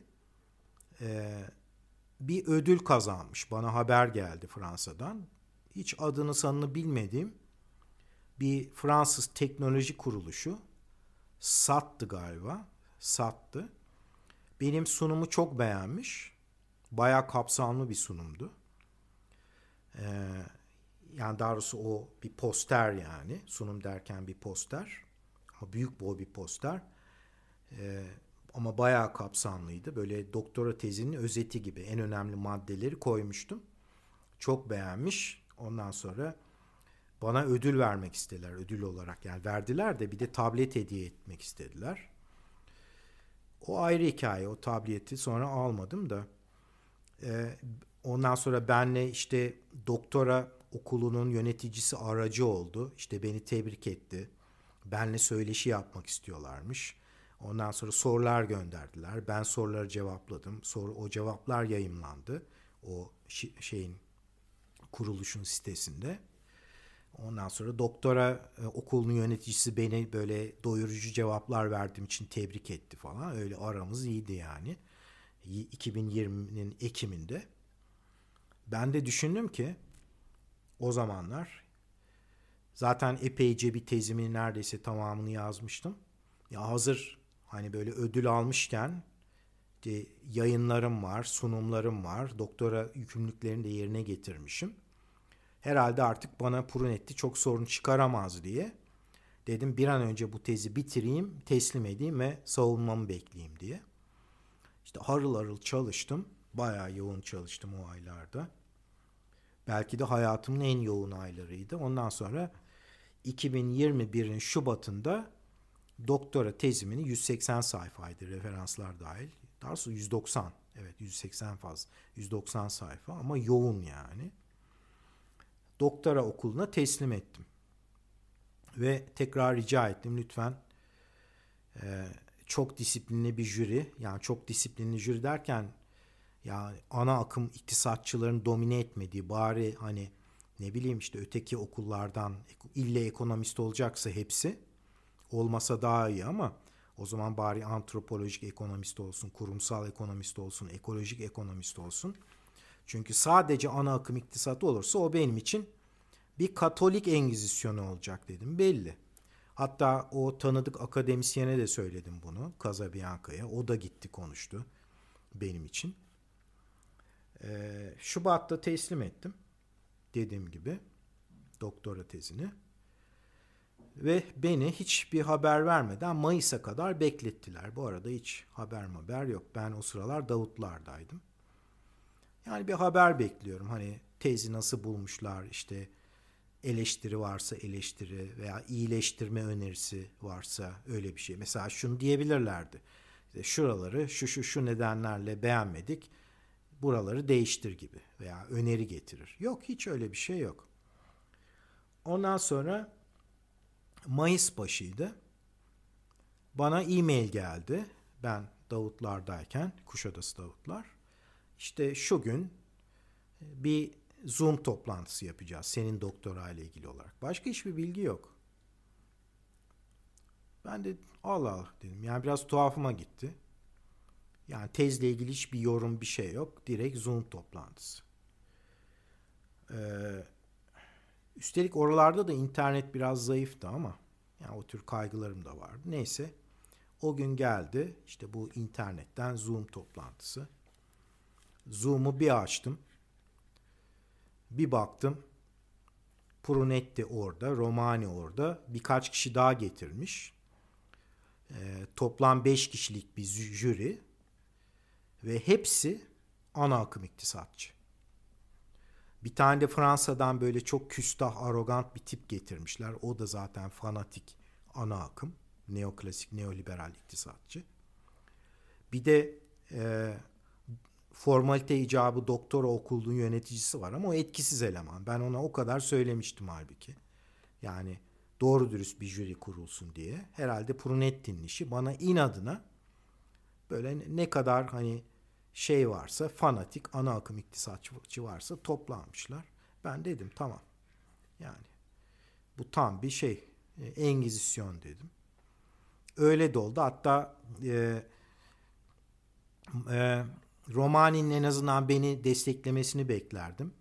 e, bir ödül kazanmış. Bana haber geldi Fransa'dan. Hiç adını sanını bilmediğim bir Fransız teknoloji kuruluşu sattı galiba. Sattı. Benim sunumu çok beğenmiş. baya kapsamlı bir sunumdu. Ee, yani daha doğrusu o bir poster yani. Sunum derken bir poster. Ama büyük boy bir poster. Ee, ama baya kapsamlıydı. Böyle doktora tezinin özeti gibi en önemli maddeleri koymuştum. Çok beğenmiş. Ondan sonra bana ödül vermek istediler ödül olarak yani verdiler de bir de tablet hediye etmek istediler. O ayrı hikaye o tableti sonra almadım da. Ee, ondan sonra benle işte doktora okulunun yöneticisi aracı oldu. İşte beni tebrik etti. Benle söyleşi yapmak istiyorlarmış. Ondan sonra sorular gönderdiler. Ben soruları cevapladım. Soru, o cevaplar yayınlandı O şeyin kuruluşun sitesinde. Ondan sonra doktora e, okulun yöneticisi beni böyle doyurucu cevaplar verdiğim için tebrik etti falan. Öyle aramız iyiydi yani. 2020'nin Ekim'inde. Ben de düşündüm ki o zamanlar zaten epeyce bir tezimi neredeyse tamamını yazmıştım. Ya hazır hani böyle ödül almışken yayınlarım var, sunumlarım var, doktora yükümlülüklerini de yerine getirmişim herhalde artık bana purun etti çok sorun çıkaramaz diye. Dedim bir an önce bu tezi bitireyim, teslim edeyim ve savunmamı bekleyeyim diye. İşte harıl harıl çalıştım. Bayağı yoğun çalıştım o aylarda. Belki de hayatımın en yoğun aylarıydı. Ondan sonra 2021'in Şubat'ında doktora tezimini 180 sayfaydı referanslar dahil. Daha 190 evet 180 fazla 190 sayfa ama yoğun yani doktora okuluna teslim ettim. Ve tekrar rica ettim lütfen e, çok disiplinli bir jüri yani çok disiplinli jüri derken yani ana akım iktisatçıların domine etmediği bari hani ne bileyim işte öteki okullardan ille ekonomist olacaksa hepsi olmasa daha iyi ama o zaman bari antropolojik ekonomist olsun, kurumsal ekonomist olsun, ekolojik ekonomist olsun. Çünkü sadece ana akım iktisatı olursa o benim için bir Katolik engizisyonu olacak dedim belli. Hatta o tanıdık akademisyene de söyledim bunu Kazabianka'ya. O da gitti konuştu benim için. Ee, Şubat'ta teslim ettim dediğim gibi doktora tezini. Ve beni hiçbir haber vermeden Mayıs'a kadar beklettiler. Bu arada hiç haber haber yok. Ben o sıralar Davutlar'daydım. Yani bir haber bekliyorum. Hani tezi nasıl bulmuşlar işte eleştiri varsa eleştiri veya iyileştirme önerisi varsa öyle bir şey. Mesela şunu diyebilirlerdi. İşte şuraları şu şu şu nedenlerle beğenmedik. Buraları değiştir gibi veya öneri getirir. Yok hiç öyle bir şey yok. Ondan sonra Mayıs başıydı. Bana e-mail geldi. Ben Davutlardayken, Kuşadası Davutlar işte şu gün e, bir Zoom toplantısı yapacağız senin doktora ile ilgili olarak. Başka hiçbir bilgi yok. Ben de Allah Allah dedim. Yani biraz tuhafıma gitti. Yani tezle ilgili hiçbir yorum bir şey yok. Direkt Zoom toplantısı. Ee, üstelik oralarda da internet biraz zayıftı ama yani o tür kaygılarım da vardı. Neyse o gün geldi işte bu internetten Zoom toplantısı. Zoom'u bir açtım. Bir baktım. Prunetti orada, Romani orada. Birkaç kişi daha getirmiş. E, toplam 5 kişilik bir jüri. Ve hepsi ana akım iktisatçı. Bir tane de Fransa'dan böyle çok küstah, arogant bir tip getirmişler. O da zaten fanatik ana akım. Neoklasik, neoliberal iktisatçı. Bir de e, formalite icabı doktora okulunun yöneticisi var ama o etkisiz eleman. Ben ona o kadar söylemiştim halbuki. Yani doğru dürüst bir jüri kurulsun diye. Herhalde Prunetti'nin işi bana inadına böyle ne kadar hani şey varsa fanatik ana akım iktisatçı varsa toplanmışlar. Ben dedim tamam. Yani bu tam bir şey. E, Engizisyon dedim. Öyle doldu. Hatta e, e, Romani'nin en azından beni desteklemesini beklerdim.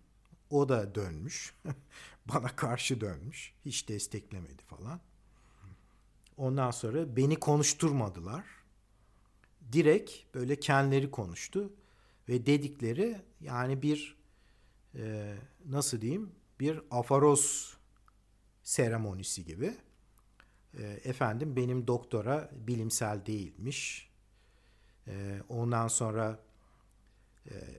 O da dönmüş. Bana karşı dönmüş. Hiç desteklemedi falan. Ondan sonra beni konuşturmadılar. Direkt böyle kendileri konuştu. Ve dedikleri yani bir e, nasıl diyeyim bir afaros seremonisi gibi. E, efendim benim doktora bilimsel değilmiş. E, ondan sonra ee,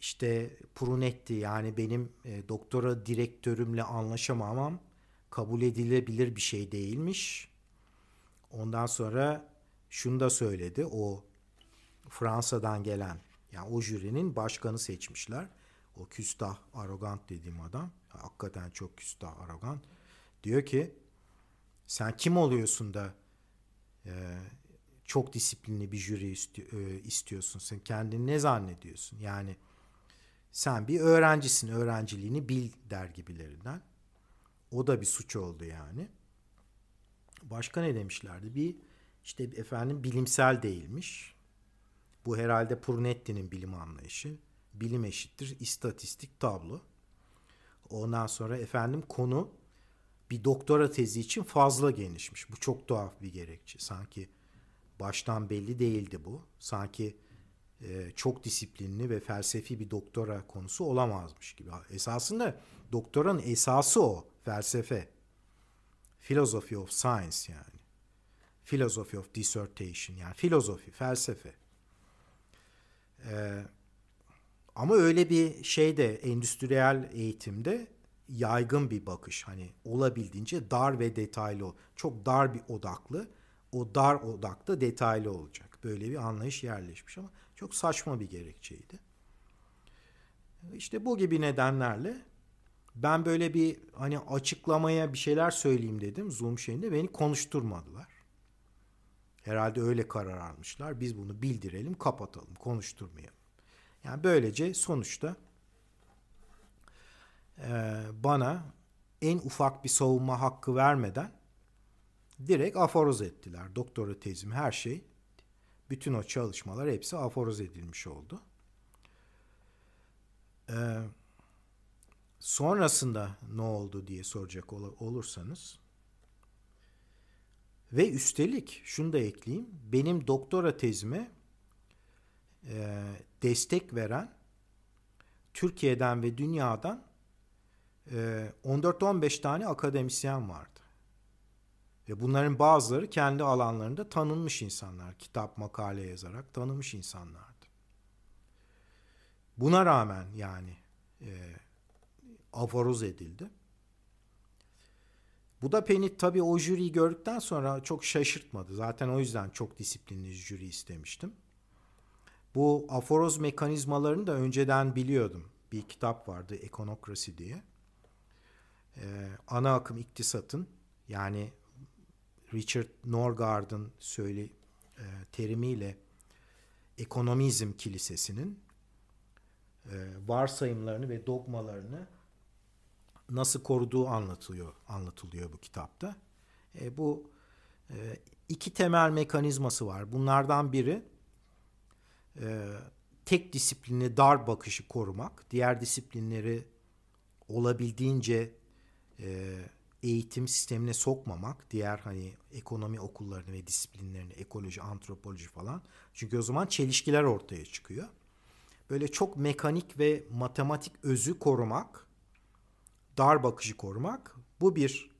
işte Prunetti yani benim e, doktora direktörümle anlaşamamam kabul edilebilir bir şey değilmiş. Ondan sonra şunu da söyledi o Fransa'dan gelen yani o jürinin başkanı seçmişler. O küstah, arogant dediğim adam. Hakikaten çok küstah, arogant. Diyor ki sen kim oluyorsun da e, çok disiplinli bir jüri e, istiyorsun. Sen kendini ne zannediyorsun? Yani sen bir öğrencisin, öğrenciliğini bil der gibilerinden. O da bir suç oldu yani. Başka ne demişlerdi? Bir işte efendim bilimsel değilmiş. Bu herhalde Prunetti'nin bilim anlayışı. Bilim eşittir istatistik tablo. Ondan sonra efendim konu bir doktora tezi için fazla genişmiş. Bu çok tuhaf bir gerekçe. Sanki Baştan belli değildi bu. Sanki e, çok disiplinli ve felsefi bir doktora konusu olamazmış gibi. Esasında doktoranın esası o felsefe. Philosophy of Science yani. Philosophy of Dissertation yani filozofi, felsefe. Ee, ama öyle bir şey de endüstriyel eğitimde yaygın bir bakış. Hani olabildiğince dar ve detaylı, çok dar bir odaklı o dar odakta detaylı olacak. Böyle bir anlayış yerleşmiş ama çok saçma bir gerekçeydi. İşte bu gibi nedenlerle ben böyle bir hani açıklamaya bir şeyler söyleyeyim dedim Zoom şeyinde beni konuşturmadılar. Herhalde öyle karar almışlar. Biz bunu bildirelim, kapatalım, konuşturmayalım. Yani böylece sonuçta bana en ufak bir savunma hakkı vermeden direkt aforoz ettiler. Doktora tezim her şey bütün o çalışmalar hepsi aforoz edilmiş oldu. Ee, sonrasında ne oldu diye soracak ol olursanız ve üstelik şunu da ekleyeyim benim doktora tezime e, destek veren Türkiye'den ve dünyadan e, 14-15 tane akademisyen vardı. Ve bunların bazıları kendi alanlarında tanınmış insanlar. Kitap, makale yazarak tanınmış insanlardı. Buna rağmen yani e, aforoz edildi. Bu da Penit tabii o jüriyi gördükten sonra çok şaşırtmadı. Zaten o yüzden çok disiplinli jüri istemiştim. Bu aforoz mekanizmalarını da önceden biliyordum. Bir kitap vardı Ekonokrasi diye. Ee, ana akım iktisatın yani Richard Norgard'ın söyle e, terimiyle ekonomizm kilisesinin e, varsayımlarını ve dogmalarını nasıl koruduğu anlatılıyor anlatılıyor bu kitapta. E, bu e, iki temel mekanizması var. Bunlardan biri e, tek disiplini dar bakışı korumak, diğer disiplinleri olabildiğince e, eğitim sistemine sokmamak diğer hani ekonomi okullarını ve disiplinlerini ekoloji, antropoloji falan. Çünkü o zaman çelişkiler ortaya çıkıyor. Böyle çok mekanik ve matematik özü korumak, dar bakışı korumak bu bir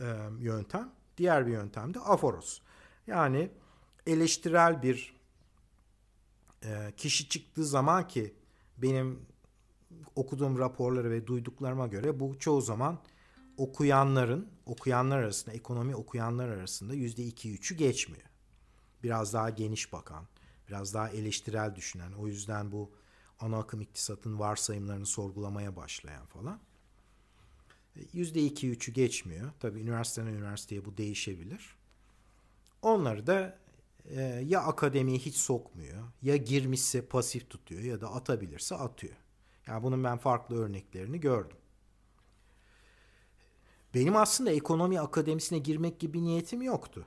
e, yöntem. Diğer bir yöntem de aforos. Yani eleştirel bir e, kişi çıktığı zaman ki benim okuduğum raporlara ve duyduklarıma göre bu çoğu zaman okuyanların, okuyanlar arasında, ekonomi okuyanlar arasında yüzde iki üçü geçmiyor. Biraz daha geniş bakan, biraz daha eleştirel düşünen, o yüzden bu ana akım iktisatın varsayımlarını sorgulamaya başlayan falan. E, yüzde iki üçü geçmiyor. Tabii üniversiteden üniversiteye bu değişebilir. Onları da e, ya akademiye hiç sokmuyor, ya girmişse pasif tutuyor ya da atabilirse atıyor. Yani bunun ben farklı örneklerini gördüm. Benim aslında ekonomi akademisine girmek gibi niyetim yoktu.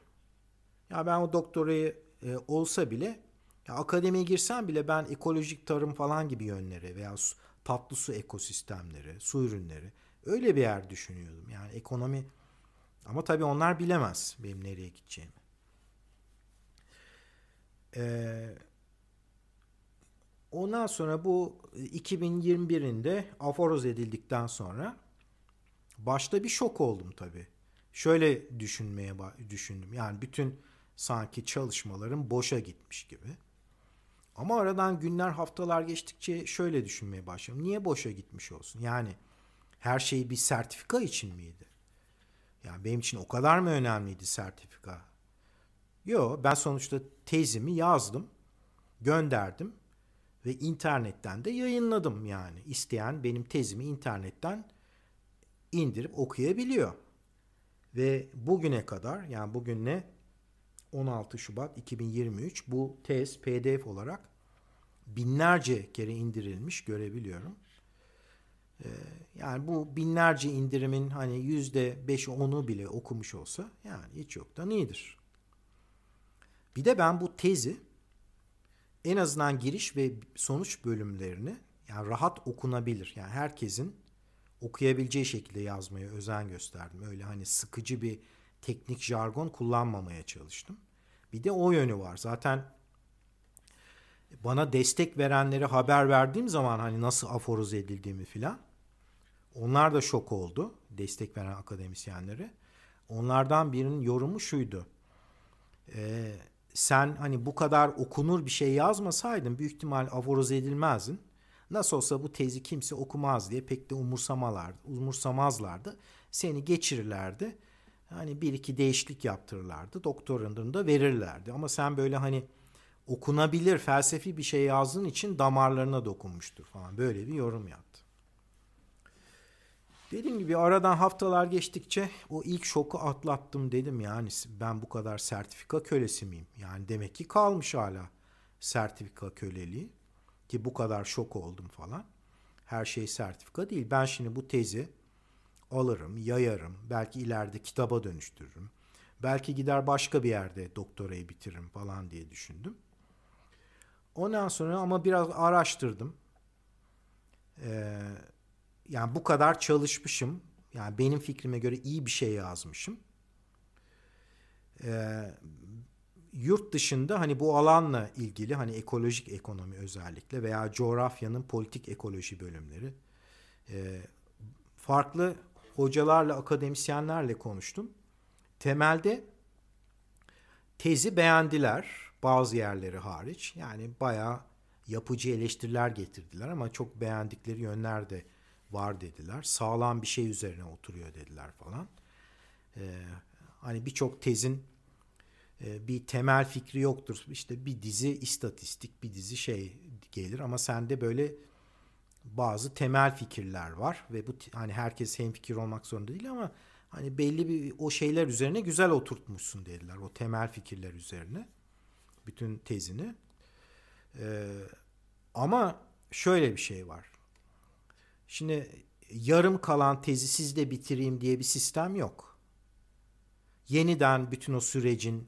Ya ben o doktorayı e, olsa bile ya akademiye girsem bile ben ekolojik tarım falan gibi yönlere veya su, tatlı su ekosistemleri, su ürünleri öyle bir yer düşünüyordum. Yani ekonomi ama tabii onlar bilemez benim nereye gideceğimi. Ee, ondan sonra bu 2021'inde e, aforoz edildikten sonra Başta bir şok oldum tabii. Şöyle düşünmeye düşündüm. Yani bütün sanki çalışmalarım boşa gitmiş gibi. Ama aradan günler haftalar geçtikçe şöyle düşünmeye başladım. Niye boşa gitmiş olsun? Yani her şey bir sertifika için miydi? Yani benim için o kadar mı önemliydi sertifika? Yo ben sonuçta tezimi yazdım, gönderdim ve internetten de yayınladım yani. isteyen benim tezimi internetten indirip okuyabiliyor. Ve bugüne kadar yani bugün ne 16 Şubat 2023 bu tez PDF olarak binlerce kere indirilmiş görebiliyorum. Ee, yani bu binlerce indirimin hani yüzde beş onu bile okumuş olsa yani hiç yoktan iyidir. Bir de ben bu tezi en azından giriş ve sonuç bölümlerini yani rahat okunabilir. Yani herkesin okuyabileceği şekilde yazmaya özen gösterdim. Öyle hani sıkıcı bir teknik jargon kullanmamaya çalıştım. Bir de o yönü var. Zaten bana destek verenlere haber verdiğim zaman hani nasıl aforoz edildiğimi filan onlar da şok oldu destek veren akademisyenleri. Onlardan birinin yorumu şuydu. Ee, sen hani bu kadar okunur bir şey yazmasaydın büyük ihtimal aforoz edilmezdin. Nasıl olsa bu tezi kimse okumaz diye pek de umursamalardı, umursamazlardı. Seni geçirirlerdi. Hani bir iki değişiklik yaptırırlardı. Doktorunu da verirlerdi. Ama sen böyle hani okunabilir felsefi bir şey yazdığın için damarlarına dokunmuştur falan. Böyle bir yorum yaptı. Dediğim gibi aradan haftalar geçtikçe o ilk şoku atlattım dedim yani ben bu kadar sertifika kölesi miyim? Yani demek ki kalmış hala sertifika köleliği ki bu kadar şok oldum falan. Her şey sertifika değil. Ben şimdi bu tezi alırım, yayarım, belki ileride kitaba dönüştürürüm. Belki gider başka bir yerde doktorayı bitiririm falan diye düşündüm. Ondan sonra ama biraz araştırdım. Ee, yani bu kadar çalışmışım. Yani benim fikrime göre iyi bir şey yazmışım. Ee, yurt dışında hani bu alanla ilgili hani ekolojik ekonomi özellikle veya coğrafyanın politik ekoloji bölümleri e, farklı hocalarla akademisyenlerle konuştum. Temelde tezi beğendiler bazı yerleri hariç. Yani bayağı yapıcı eleştiriler getirdiler ama çok beğendikleri yönler de var dediler. Sağlam bir şey üzerine oturuyor dediler falan. Ee, hani birçok tezin ee, bir temel fikri yoktur. İşte bir dizi istatistik, bir dizi şey gelir ama sende böyle bazı temel fikirler var ve bu hani herkes fikir olmak zorunda değil ama hani belli bir o şeyler üzerine güzel oturtmuşsun dediler. O temel fikirler üzerine bütün tezini. Ee, ama şöyle bir şey var. Şimdi yarım kalan tezi sizde bitireyim diye bir sistem yok. Yeniden bütün o sürecin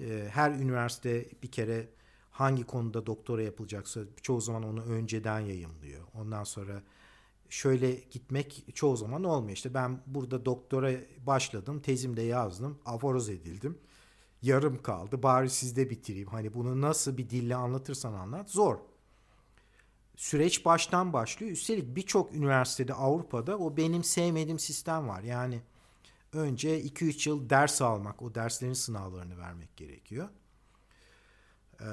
ee, her üniversite bir kere hangi konuda doktora yapılacaksa çoğu zaman onu önceden yayımlıyor. Ondan sonra şöyle gitmek çoğu zaman olmuyor. İşte ben burada doktora başladım, tezimde yazdım, aforoz edildim. Yarım kaldı. Bari sizde bitireyim. Hani bunu nasıl bir dille anlatırsan anlat zor. Süreç baştan başlıyor. Üstelik birçok üniversitede Avrupa'da o benim sevmediğim sistem var. Yani önce 2-3 yıl ders almak, o derslerin sınavlarını vermek gerekiyor. Ee,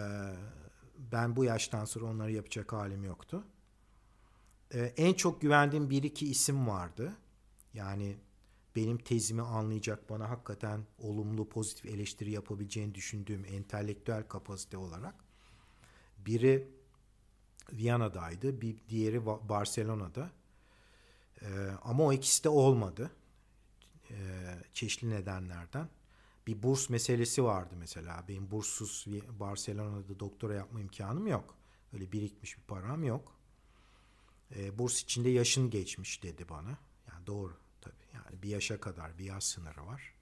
ben bu yaştan sonra onları yapacak halim yoktu. Ee, en çok güvendiğim bir iki isim vardı. Yani benim tezimi anlayacak, bana hakikaten olumlu, pozitif eleştiri yapabileceğini düşündüğüm entelektüel kapasite olarak. Biri Viyana'daydı, bir diğeri Barcelona'da. Ee, ama o ikisi de olmadı e, çeşitli nedenlerden. Bir burs meselesi vardı mesela. Benim burssuz Barcelona'da doktora yapma imkanım yok. Öyle birikmiş bir param yok. E, burs içinde yaşın geçmiş dedi bana. Yani doğru tabii. Yani bir yaşa kadar bir yaş sınırı var.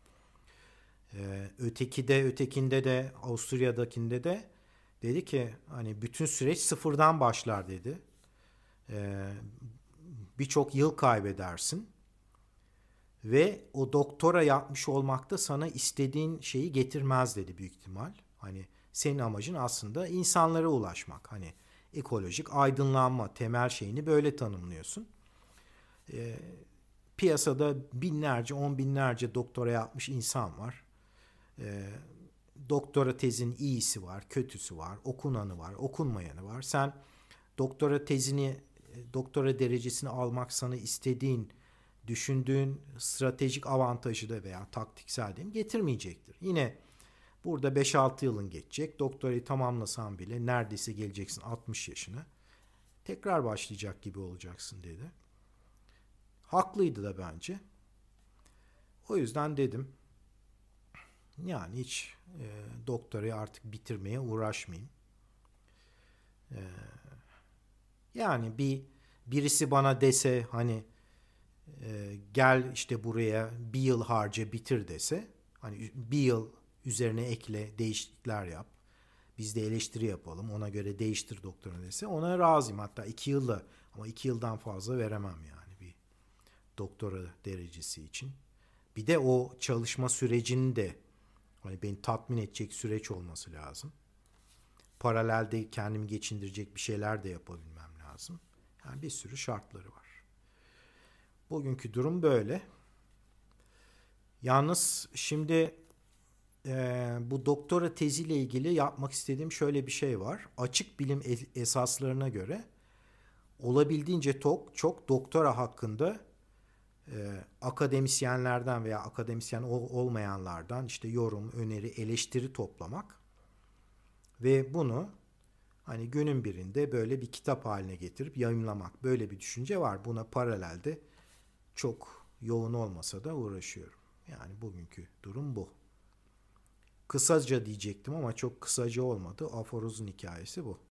E, öteki de ötekinde de Avusturya'dakinde de dedi ki hani bütün süreç sıfırdan başlar dedi. E, Birçok yıl kaybedersin ve o doktora yapmış olmak da sana istediğin şeyi getirmez dedi büyük ihtimal. Hani senin amacın aslında insanlara ulaşmak. Hani ekolojik aydınlanma temel şeyini böyle tanımlıyorsun. E, piyasada binlerce, on binlerce doktora yapmış insan var. E, doktora tezin iyisi var, kötüsü var, okunanı var, okunmayanı var. Sen doktora tezini, doktora derecesini almak sana istediğin düşündüğün stratejik avantajı da veya taktiksel diyeyim getirmeyecektir. Yine burada 5-6 yılın geçecek. Doktorayı tamamlasan bile neredeyse geleceksin 60 yaşına. Tekrar başlayacak gibi olacaksın dedi. Haklıydı da bence. O yüzden dedim yani hiç e, doktorayı artık bitirmeye uğraşmayayım. E, yani bir birisi bana dese hani e, gel işte buraya bir yıl harca bitir dese hani bir yıl üzerine ekle değişiklikler yap biz de eleştiri yapalım ona göre değiştir doktorunu dese ona razıyım hatta iki yılda ama iki yıldan fazla veremem yani bir doktora derecesi için. Bir de o çalışma sürecinin de hani beni tatmin edecek süreç olması lazım. Paralelde kendimi geçindirecek bir şeyler de yapabilmem lazım. Yani bir sürü şartları var. Bugünkü durum böyle. Yalnız şimdi e, bu doktora teziyle ilgili yapmak istediğim şöyle bir şey var. Açık bilim esaslarına göre olabildiğince çok, çok doktora hakkında e, akademisyenlerden veya akademisyen ol, olmayanlardan işte yorum, öneri, eleştiri toplamak ve bunu hani günün birinde böyle bir kitap haline getirip yayımlamak böyle bir düşünce var. Buna paralelde çok yoğun olmasa da uğraşıyorum. Yani bugünkü durum bu. Kısaca diyecektim ama çok kısaca olmadı. Aforoz'un hikayesi bu.